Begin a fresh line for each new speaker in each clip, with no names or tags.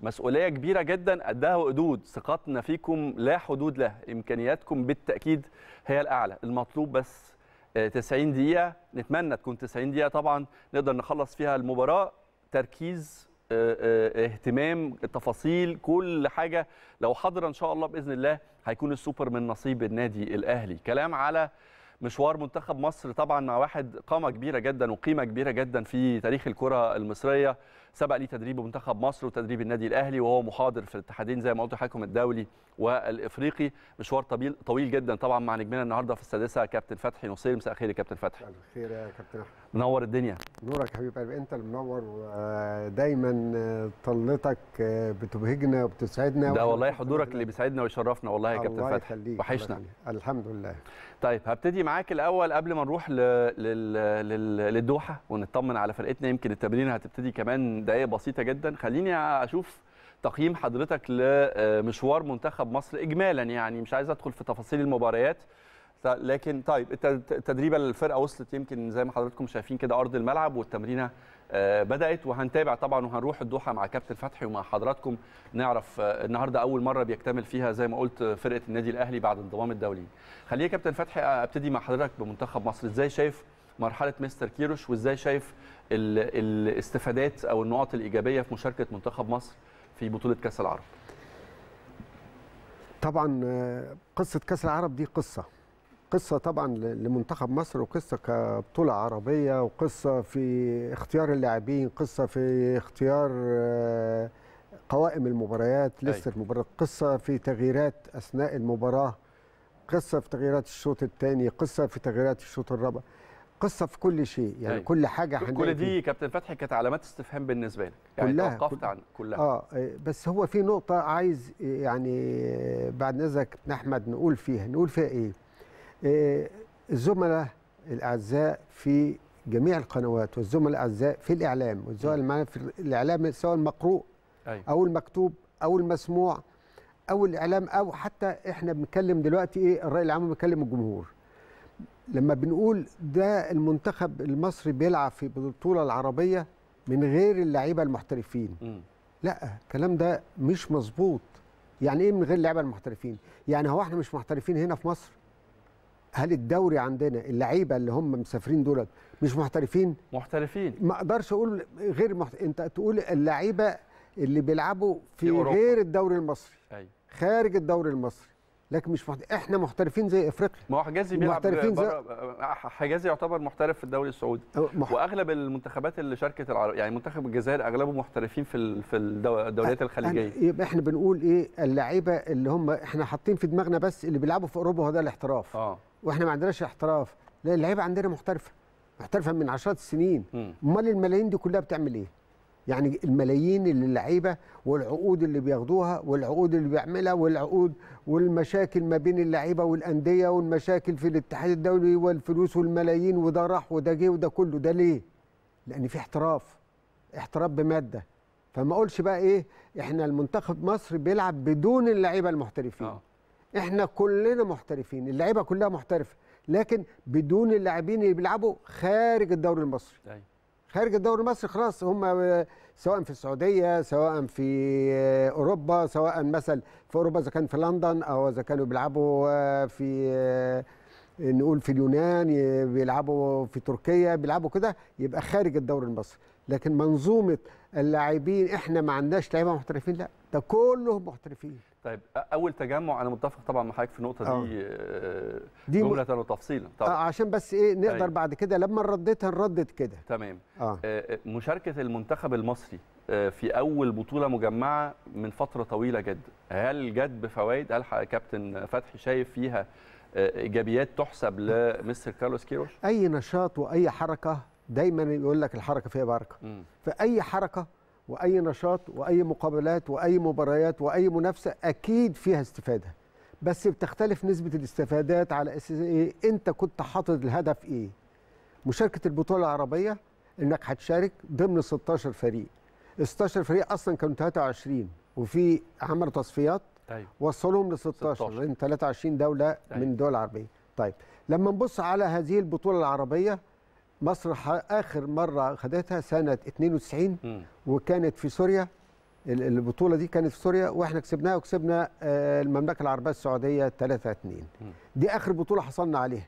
مسؤوليه كبيره جدا قدها وقدود ثقتنا فيكم لا حدود لها امكانياتكم بالتاكيد هي الاعلى المطلوب بس 90 آه، دقيقه نتمنى تكون 90 دقيقه طبعا نقدر نخلص فيها المباراه تركيز آه، آه، اهتمام تفاصيل كل حاجه لو حضر ان شاء الله باذن الله هيكون السوبر من نصيب النادي الاهلي كلام على مشوار منتخب مصر طبعا مع واحد قامه كبيره جدا وقيمه كبيره جدا في تاريخ الكره المصريه سبق ليه تدريب منتخب مصر وتدريب النادي الاهلي وهو محاضر في الاتحادين زي ما قلت لحضرتك الدولي والافريقي مشوار طويل طويل جدا طبعا مع نجمنا النهارده في السادسه كابتن فتحي نصير مساء الخير يا كابتن فتحي مساء
الخير يا كابتن احمد منور الدنيا نورك يا حبيب قلبي انت اللي منور ودايما طلتك بتبهجنا وبتسعدنا ده والله
حضورك اللي بيسعدنا ويشرفنا والله يا كابتن فتحي وحشنا
الحمد لله
طيب هبتدي مع معاك الاول قبل ما نروح للدوحه ونطمن على فرقتنا يمكن التمرين هتبتدي كمان دقائق بسيطه جدا خليني اشوف تقييم حضرتك لمشوار منتخب مصر اجمالا يعني مش عايز ادخل في تفاصيل المباريات لكن طيب التدريبه للفرقه وصلت يمكن زي ما حضراتكم شايفين كده ارض الملعب والتمرينه آه، بدات وهنتابع طبعا وهنروح الدوحه مع كابتن فتحي ومع حضراتكم نعرف آه، النهارده اول مره بيكتمل فيها زي ما قلت فرقه النادي الاهلي بعد انضمام الدولي خليني كابتن فتحي آه، ابتدي مع حضرتك بمنتخب مصر ازاي شايف مرحله مستر كيروش وازاي شايف الاستفادات او النقاط الايجابيه في مشاركه منتخب مصر في بطوله كاس العرب
طبعا قصه كاس العرب دي قصه قصة طبعا لمنتخب مصر وقصة كبطولة عربية وقصة في اختيار اللاعبين قصة في اختيار آه، قوائم المباريات لسه المباراة قصة في تغييرات أثناء المباراة قصة في تغييرات الشوط الثاني قصة في تغييرات الشوط الرابع قصه في كل شيء يعني أي. كل حاجه هنلاقي كل دي
كابتن فتحي كانت علامات استفهام بالنسبه لك يعني كلها توقفت عن كلها آه،,
اه بس هو في نقطه عايز يعني بعد نزك احمد نقول فيها نقول فيها ايه الزملاء آه، الاعزاء في جميع القنوات والزملاء الاعزاء في الاعلام والزملاء في الاعلام سواء المقروء أيوة. او المكتوب او المسموع او الاعلام او حتى احنا بنتكلم دلوقتي ايه الراي العام بيكلم الجمهور لما بنقول ده المنتخب المصري بيلعب في البطوله العربيه من غير اللعيبه المحترفين لا الكلام ده مش مظبوط يعني ايه من غير اللعيبه المحترفين يعني هو احنا مش محترفين هنا في مصر هل الدوري عندنا اللعيبه اللي هم مسافرين دولت مش محترفين محترفين ما اقدرش اقول غير محت... انت تقول اللعيبه اللي بيلعبوا في, في غير الدوري المصري أي. خارج الدوري المصري لكن مش محت... احنا محترفين زي افريقيا ما هو
حجازي بيلعب محترفين زي... حجازي يعتبر محترف في الدوري السعودي مح... واغلب المنتخبات اللي شاركت العر... يعني منتخب الجزائر اغلبه محترفين في ال... في الدوريات الخليجيه أنا... يبقى
احنا بنقول ايه اللعيبه اللي هم احنا حاطين في دماغنا بس اللي بيلعبوا في اوروبا هو ده الاحتراف اه واحنا ما عندناش احتراف لا اللعيبه عندنا محترفه محترفه من عشرات السنين امال الملايين دي كلها بتعمل ايه يعني الملايين اللي اللعيبه والعقود اللي بياخدوها والعقود اللي بيعملها والعقود والمشاكل ما بين اللعيبه والانديه والمشاكل في الاتحاد الدولي والفلوس والملايين وده راح وده جه وده كله ده ليه؟ لان في احتراف احتراف بماده فما اقولش بقى ايه احنا المنتخب مصر بيلعب بدون اللعيبه المحترفين أوه. احنا كلنا محترفين اللعيبه كلها محترفه لكن بدون اللاعبين اللي بيلعبوا خارج الدوري المصري أي. طيب. خارج الدوري المصري خلاص هم سواء في السعوديه سواء في اوروبا سواء مثلا في اوروبا اذا كان في لندن او اذا كانوا بيلعبوا آه، في آه، نقول في اليونان بيلعبوا في تركيا بيلعبوا كده يبقى خارج الدوري المصري لكن منظومه اللاعبين احنا ما عندناش لعيبه محترفين لا ده كلهم محترفين
طيب اول تجمع انا متفق طبعا مع حضرتك في النقطه دي آه. آه، دي جمله م... وتفصيلا طبعا آه، عشان
بس ايه نقدر أيوه. بعد كده لما نرددها نردد كده تمام
آه. مشاركه المنتخب المصري في اول بطوله مجمعه من فتره طويله جدا هل جت بفوائد هل كابتن فتحي شايف فيها ايجابيات تحسب لمستر كارلوس كيروش
اي نشاط واي حركه دايما يقول لك الحركه فيها بركه فاي حركه واي نشاط واي مقابلات واي مباريات واي منافسه اكيد فيها استفاده بس بتختلف نسبه الاستفادات على اساس ايه انت كنت حاطط الهدف ايه مشاركه البطوله العربيه انك هتشارك ضمن 16 فريق 16 فريق اصلا كانوا 23 وفي عملوا تصفيات أيوه. وصلهم ل 16 لان 23 دوله أيوه. من الدول طيب. العربيه طيب لما نبص على هذه البطوله العربيه مصر اخر مره خدتها سنه 92 م. وكانت في سوريا البطوله دي كانت في سوريا واحنا كسبناها وكسبنا آه، المملكه العربيه السعوديه 3 2 دي اخر بطوله حصلنا عليها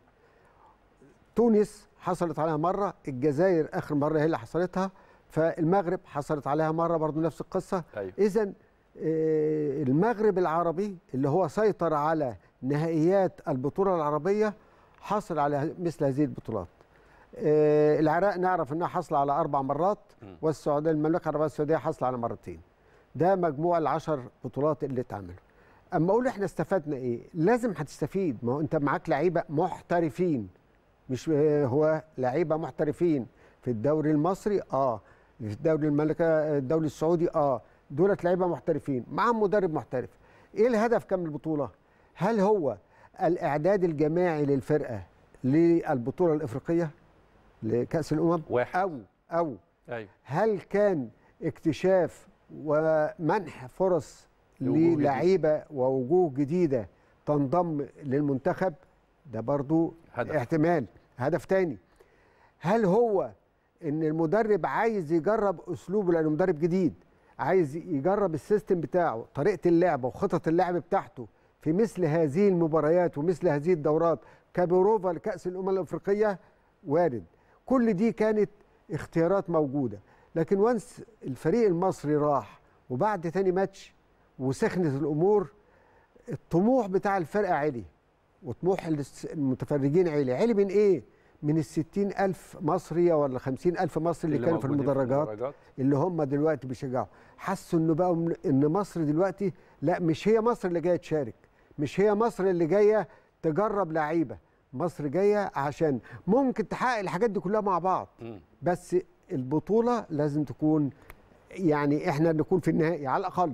تونس حصلت عليها مره الجزائر اخر مره هي اللي حصلتها فالمغرب حصلت عليها مره برضه نفس القصه أيوة. طيب. اذا آه، المغرب العربي اللي هو سيطر على نهائيات البطوله العربيه حصل على مثل هذه البطولات آه، العراق نعرف انها حصل على اربع مرات والسعوديه المملكه العربيه السعوديه حصل على مرتين ده مجموع العشر بطولات اللي اتعملوا اما اقول احنا استفدنا ايه لازم هتستفيد ما هو انت معاك لعيبه محترفين مش آه، هو لعيبه محترفين في الدوري المصري اه في الدوري المملكه الدوري السعودي اه دولت لعيبه محترفين معاهم مدرب محترف ايه الهدف كم البطوله هل هو الاعداد الجماعي للفرقه للبطوله الافريقيه لكاس الامم واحد. او او أيوة. هل كان اكتشاف ومنح فرص للعيبه ووجوه جديده تنضم للمنتخب ده برضو هدف. احتمال هدف تاني هل هو ان المدرب عايز يجرب اسلوبه لانه مدرب جديد عايز يجرب السيستم بتاعه طريقه اللعبه وخطط اللعب بتاعته في مثل هذه المباريات ومثل هذه الدورات كبروفا لكاس الامم الافريقيه وارد كل دي كانت اختيارات موجوده لكن وانس الفريق المصري راح وبعد تاني ماتش وسخنت الامور الطموح بتاع الفرقه عالي وطموح المتفرجين عالي عالي من ايه من الستين ألف مصري ولا خمسين ألف مصري اللي, اللي كانوا في المدرجات, المدرجات اللي هم دلوقتي بيشجعوا حسوا إنه بقى إن مصر دلوقتي لا مش هي مصر اللي جاية تشارك مش هي مصر اللي جاية تجرب لعيبة مصر جايه عشان ممكن تحقق الحاجات دي كلها مع بعض بس البطوله لازم تكون يعني احنا نكون في النهائي على الاقل